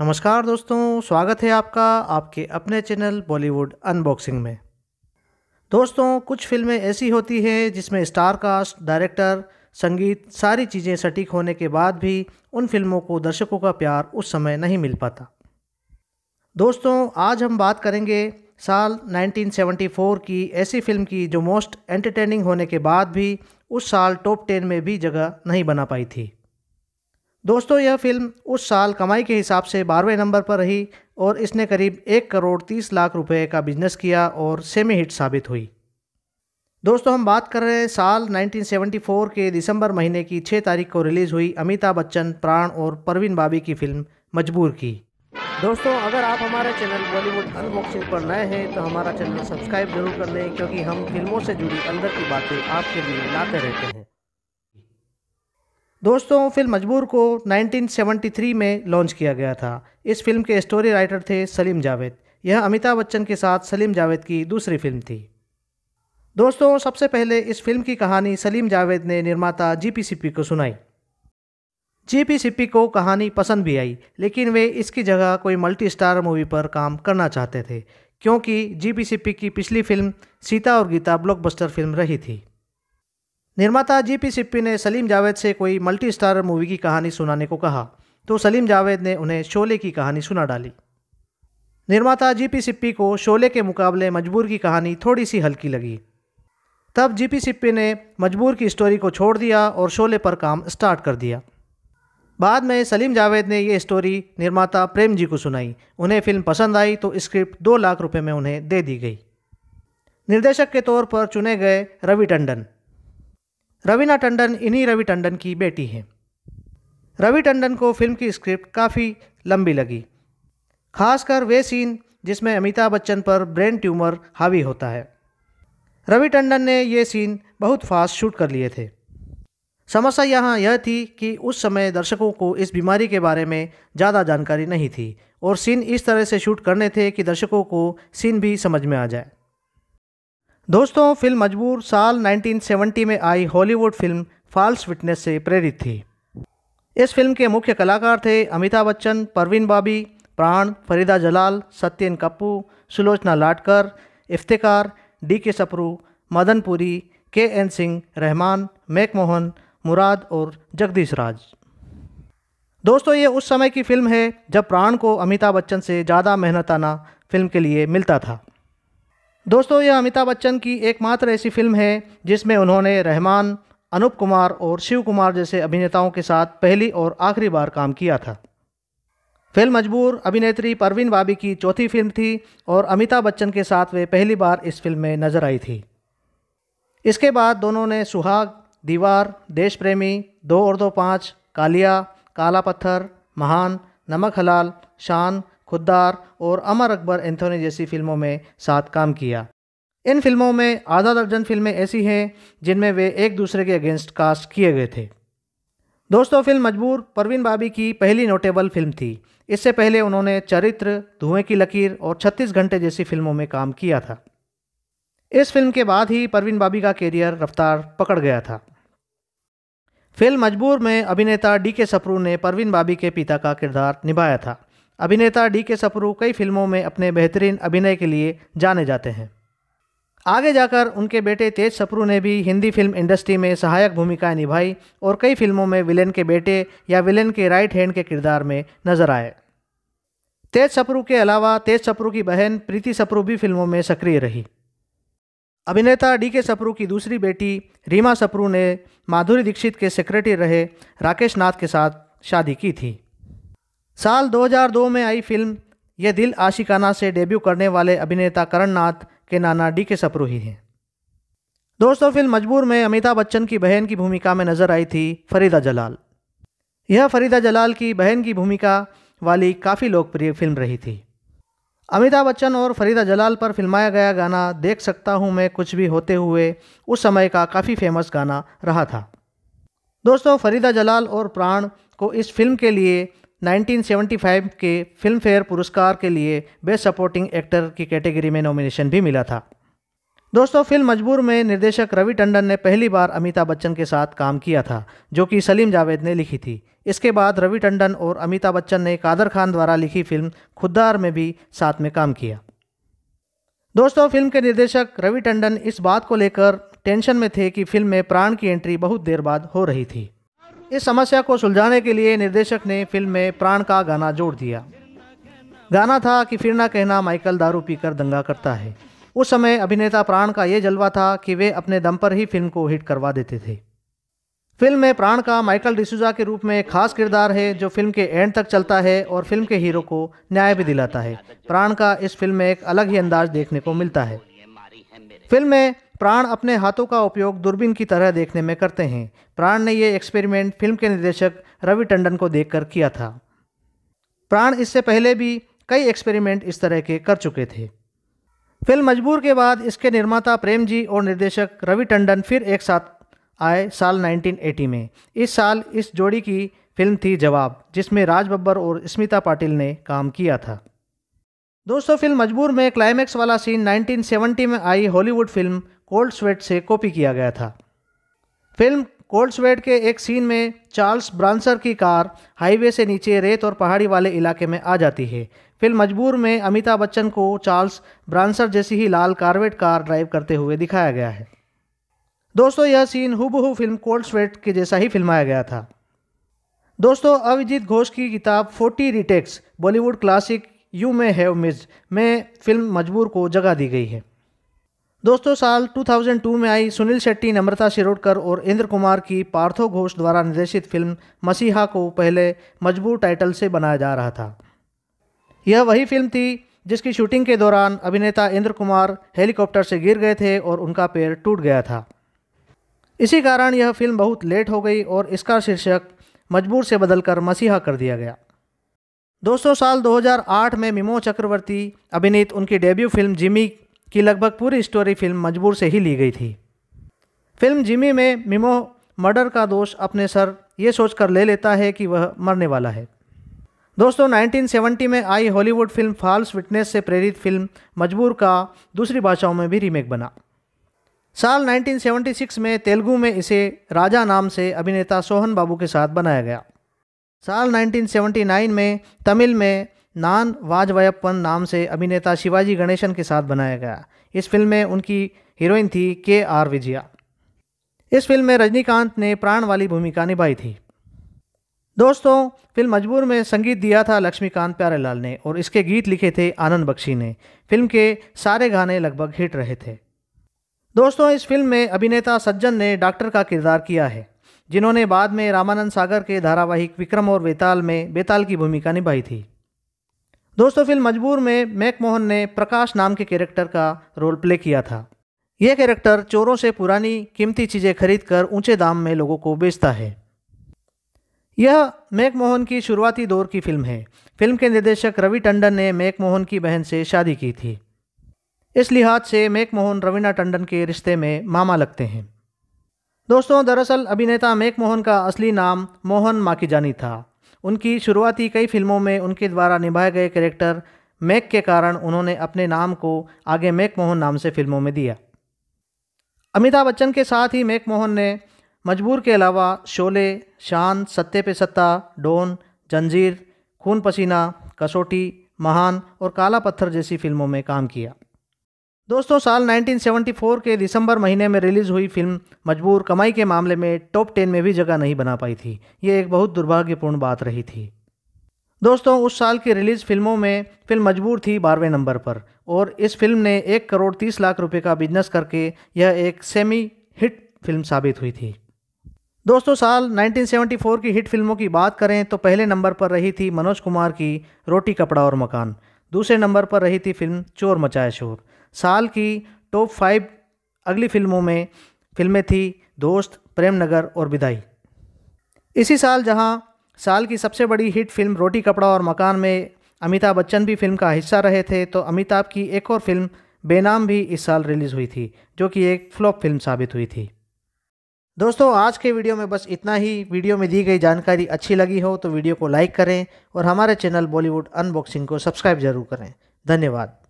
नमस्कार दोस्तों स्वागत है आपका आपके अपने चैनल बॉलीवुड अनबॉक्सिंग में दोस्तों कुछ फिल्में ऐसी होती हैं जिसमें स्टार कास्ट डायरेक्टर संगीत सारी चीज़ें सटीक होने के बाद भी उन फिल्मों को दर्शकों का प्यार उस समय नहीं मिल पाता दोस्तों आज हम बात करेंगे साल 1974 की ऐसी फिल्म की जो मोस्ट एंटरटेनिंग होने के बाद भी उस साल टॉप टेन में भी जगह नहीं बना पाई थी दोस्तों यह फिल्म उस साल कमाई के हिसाब से बारहवें नंबर पर रही और इसने करीब एक करोड़ तीस लाख रुपए का बिजनेस किया और सेमी हिट साबित हुई दोस्तों हम बात कर रहे हैं साल 1974 के दिसंबर महीने की छः तारीख को रिलीज़ हुई अमिताभ बच्चन प्राण और परवीन बाबी की फिल्म मजबूर की दोस्तों अगर आप हमारे चैनल बॉलीवुड अनबॉक्सिंग पर नए हैं तो हमारा चैनल सब्सक्राइब जरूर कर लें क्योंकि हम फिल्मों से जुड़ी अंदर की बातें आपके लिए लाते रहते हैं दोस्तों फिल्म मजबूर को 1973 में लॉन्च किया गया था इस फिल्म के स्टोरी राइटर थे सलीम जावेद यह अमिताभ बच्चन के साथ सलीम जावेद की दूसरी फिल्म थी दोस्तों सबसे पहले इस फिल्म की कहानी सलीम जावेद ने निर्माता जी को सुनाई जी को कहानी पसंद भी आई लेकिन वे इसकी जगह कोई मल्टी स्टार मूवी पर काम करना चाहते थे क्योंकि जी की पिछली फिल्म सीता और गीता ब्लॉकबस्टर फिल्म रही थी निर्माता जी पी सिप्पी ने सलीम जावेद से कोई मल्टी स्टार मूवी की कहानी सुनाने को कहा तो सलीम जावेद ने उन्हें शोले की कहानी सुना डाली निर्माता जी पी सिप्पी को शोले के मुकाबले मजबूर की कहानी थोड़ी सी हल्की लगी तब जी पी सिप्पी ने मजबूर की स्टोरी को छोड़ दिया और शोले पर काम स्टार्ट कर दिया बाद में सलीम जावेद ने यह स्टोरी निर्माता प्रेम जी को सुनाई उन्हें फिल्म पसंद आई तो स्क्रिप्ट दो लाख रुपये में उन्हें दे दी गई निर्देशक के तौर पर चुने गए रवि टंडन रवीना टंडन इन्हीं रवि टंडन की बेटी हैं रवि टंडन को फिल्म की स्क्रिप्ट काफ़ी लंबी लगी खासकर वे सीन जिसमें अमिताभ बच्चन पर ब्रेन ट्यूमर हावी होता है रवि टंडन ने ये सीन बहुत फास्ट शूट कर लिए थे समस्या यहाँ यह थी कि उस समय दर्शकों को इस बीमारी के बारे में ज़्यादा जानकारी नहीं थी और सीन इस तरह से शूट करने थे कि दर्शकों को सीन भी समझ में आ जाए दोस्तों फिल्म मजबूर साल 1970 में आई हॉलीवुड फिल्म फॉल्स विटनेस से प्रेरित थी इस फिल्म के मुख्य कलाकार थे अमिताभ बच्चन परवीन बाबी प्राण फरीदा जलाल सत्यन कप्पू सुलोचना लाटकर इफ्तिकार डी के सपरू मदनपुरी के एन सिंह रहमान मैकमोहन मुराद और जगदीश राज दोस्तों ये उस समय की फिल्म है जब प्राण को अमिताभ बच्चन से ज़्यादा मेहनताना फिल्म के लिए मिलता था दोस्तों यह अमिताभ बच्चन की एकमात्र ऐसी फिल्म है जिसमें उन्होंने रहमान अनूप कुमार और शिव कुमार जैसे अभिनेताओं के साथ पहली और आखिरी बार काम किया था फिल्म मजबूर अभिनेत्री परवीन बाबी की चौथी फिल्म थी और अमिताभ बच्चन के साथ वे पहली बार इस फिल्म में नजर आई थी इसके बाद दोनों ने सुहाग दीवार देश प्रेमी दो और दो पाँच कालिया काला पत्थर महान नमक हलाल शान खुददार और अमर अकबर एंथोनी जैसी फिल्मों में साथ काम किया इन फिल्मों में आधा दर्जन फिल्में ऐसी हैं जिनमें वे एक दूसरे के अगेंस्ट कास्ट किए गए थे दोस्तों फिल्म मजबूर परवीन बाबी की पहली नोटेबल फिल्म थी इससे पहले उन्होंने चरित्र धुएं की लकीर और 36 घंटे जैसी फिल्मों में काम किया था इस फिल्म के बाद ही परवीन बाबी का कैरियर रफ्तार पकड़ गया था फिल्म मजबूर में अभिनेता डी के सप्रू ने परवीन बाबी के पिता का किरदार निभाया था अभिनेता डी के सपरू कई फिल्मों में अपने बेहतरीन अभिनय के लिए जाने जाते हैं आगे जाकर उनके बेटे तेज सपरू ने भी हिंदी फिल्म इंडस्ट्री में सहायक भूमिकाएं निभाई और कई फिल्मों में विलेन के बेटे या विलेन के राइट हैंड के किरदार में नजर आए तेज सपरू के अलावा तेज सपरू की बहन प्रीति सपरू भी फिल्मों में सक्रिय रही अभिनेता डी के सपरू की दूसरी बेटी रीमा सपरू ने माधुरी दीक्षित के सेक्रेटरी रहे राकेश नाथ के साथ शादी की थी साल 2002 में आई फिल्म ये दिल आशिकाना से डेब्यू करने वाले अभिनेता करण नाथ के नाना डी के सप्रूही हैं दोस्तों फिल्म मजबूर में अमिताभ बच्चन की बहन की भूमिका में नजर आई थी फरीदा जलाल यह फरीदा जलाल की बहन की भूमिका वाली काफ़ी लोकप्रिय फिल्म रही थी अमिताभ बच्चन और फरीदा जलाल पर फिल्माया गया गाना देख सकता हूँ मैं कुछ भी होते हुए उस समय का काफ़ी फेमस गाना रहा था दोस्तों फरीदा जलाल और प्राण को इस फिल्म के लिए 1975 के फिल्म फेयर पुरस्कार के लिए बेस्ट सपोर्टिंग एक्टर की कैटेगरी में नॉमिनेशन भी मिला था दोस्तों फिल्म मजबूर में निर्देशक रवि टंडन ने पहली बार अमिताभ बच्चन के साथ काम किया था जो कि सलीम जावेद ने लिखी थी इसके बाद रवि टंडन और अमिताभ बच्चन ने कादर खान द्वारा लिखी फिल्म खुद्दार में भी साथ में काम किया दोस्तों फिल्म के निर्देशक रवि टंडन इस बात को लेकर टेंशन में थे कि फिल्म में प्राण की एंट्री बहुत देर बाद हो रही थी इस समस्या को सुलझाने के लिए निर्देशक ने फिल्म में प्राण का गाना जोड़ दिया गाना था कि फिर ना कहना माइकल दारू पीकर दंगा करता है उस समय अभिनेता प्राण का ये जलवा था कि वे अपने दम पर ही फिल्म को हिट करवा देते थे फिल्म में प्राण का माइकल डिसूजा के रूप में एक खास किरदार है जो फिल्म के एंड तक चलता है और फिल्म के हीरो को न्याय भी दिलाता है प्राण का इस फिल्म में एक अलग ही अंदाज देखने को मिलता है फिल्म में प्राण अपने हाथों का उपयोग दूरबीन की तरह देखने में करते हैं प्राण ने यह एक्सपेरिमेंट फिल्म के निर्देशक रवि टंडन को देखकर किया था प्राण इससे पहले भी कई एक्सपेरिमेंट इस तरह के कर चुके थे फिल्म मजबूर के बाद इसके निर्माता प्रेम जी और निर्देशक रवि टंडन फिर एक साथ आए साल 1980 में इस साल इस जोड़ी की फिल्म थी जवाब जिसमें राज बब्बर और स्मिता पाटिल ने काम किया था दोस्तों फिल्म मजबूर में क्लाइमैक्स वाला सीन 1970 में आई हॉलीवुड फिल्म कोल्ड स्वेट से कॉपी किया गया था फिल्म कोल्ड स्वेट के एक सीन में चार्ल्स ब्रांसर की कार हाईवे से नीचे रेत और पहाड़ी वाले इलाके में आ जाती है फिल्म मजबूर में अमिताभ बच्चन को चार्ल्स ब्रांसर जैसी ही लाल कार्वेट कार ड्राइव करते हुए दिखाया गया है दोस्तों यह सीन हुबहू फिल्म कोल्ड स्वेट के जैसा ही फिल्माया गया था दोस्तों अभिजीत घोष की किताब forty retakes Bollywood classic you may have missed में फिल्म मजबूर को जगह दी गई है दोस्तों साल 2002 में आई सुनील शेट्टी नम्रता शिरोडकर और इंद्र कुमार की पार्थो घोष द्वारा निर्देशित फिल्म मसीहा को पहले मजबूर टाइटल से बनाया जा रहा था यह वही फिल्म थी जिसकी शूटिंग के दौरान अभिनेता इंद्र कुमार हेलीकॉप्टर से गिर गए थे और उनका पैर टूट गया था इसी कारण यह फिल्म बहुत लेट हो गई और इसका शीर्षक मजबूर से बदलकर मसीहा कर दिया गया दोस्तों साल 2008 में मिमो चक्रवर्ती अभिनीत उनकी डेब्यू फिल्म जिमी की लगभग पूरी स्टोरी फिल्म मजबूर से ही ली गई थी फिल्म जिमी में मिमो मर्डर का दोष अपने सर ये सोच कर ले लेता है कि वह मरने वाला है दोस्तों 1970 में आई हॉलीवुड फिल्म फॉल्स विटनेस से प्रेरित फिल्म मजबूर का दूसरी भाषाओं में भी रीमेक बना साल 1976 में तेलुगु में इसे राजा नाम से अभिनेता सोहन बाबू के साथ बनाया गया साल 1979 में तमिल में नान वाजवायप्पन नाम से अभिनेता शिवाजी गणेशन के साथ बनाया गया इस फिल्म में उनकी हीरोइन थी के आर विजया इस फिल्म में रजनीकांत ने प्राण वाली भूमिका निभाई थी दोस्तों फिल्म मजबूर में संगीत दिया था लक्ष्मीकांत प्यारेलाल ने और इसके गीत लिखे थे आनंद बख्शी ने फिल्म के सारे गाने लगभग हिट रहे थे दोस्तों इस फिल्म में अभिनेता सज्जन ने डॉक्टर का किरदार किया है जिन्होंने बाद में रामानंद सागर के धारावाहिक विक्रम और बेताल में बेताल की भूमिका निभाई थी दोस्तों फिल्म मजबूर में मैक मोहन ने प्रकाश नाम के कैरेक्टर का रोल प्ले किया था यह कैरेक्टर चोरों से पुरानी कीमती चीज़ें खरीदकर ऊंचे दाम में लोगों को बेचता है यह मैकमोहन की शुरुआती दौर की फिल्म है फिल्म के निर्देशक रवि टंडन ने मैकमोहन की बहन से शादी की थी इस लिहाज से मैकमोहन रवीना टंडन के रिश्ते में मामा लगते हैं दोस्तों दरअसल अभिनेता मैकमोहन का असली नाम मोहन माकीजानी था उनकी शुरुआती कई फिल्मों में उनके द्वारा निभाए गए कैरेक्टर मैक के कारण उन्होंने अपने नाम को आगे मैक मोहन नाम से फिल्मों में दिया अमिताभ बच्चन के साथ ही मैक मोहन ने मजबूर के अलावा शोले शान सत्ते पे सत्ता डोन जंजीर खून पसीना कसौटी महान और काला पत्थर जैसी फिल्मों में काम किया दोस्तों साल 1974 के दिसंबर महीने में रिलीज़ हुई फिल्म मजबूर कमाई के मामले में टॉप टेन में भी जगह नहीं बना पाई थी ये एक बहुत दुर्भाग्यपूर्ण बात रही थी दोस्तों उस साल की रिलीज़ फिल्मों में फिल्म मजबूर थी बारहवें नंबर पर और इस फिल्म ने एक करोड़ तीस लाख रुपए का बिजनेस करके यह एक सेमी हिट फिल्म साबित हुई थी दोस्तों साल 1974 की हिट फिल्मों की बात करें तो पहले नंबर पर रही थी मनोज कुमार की रोटी कपड़ा और मकान दूसरे नंबर पर रही थी फिल्म चोर मचाया शोर साल की टॉप फाइव अगली फिल्मों में फिल्में थी दोस्त प्रेम नगर और विदाई इसी साल जहां साल की सबसे बड़ी हिट फिल्म रोटी कपड़ा और मकान में अमिताभ बच्चन भी फिल्म का हिस्सा रहे थे तो अमिताभ की एक और फिल्म बेनाम भी इस साल रिलीज़ हुई थी जो कि एक फ्लॉप फिल्म साबित हुई थी दोस्तों आज के वीडियो में बस इतना ही वीडियो में दी गई जानकारी अच्छी लगी हो तो वीडियो को लाइक करें और हमारे चैनल बॉलीवुड अनबॉक्सिंग को सब्सक्राइब जरूर करें धन्यवाद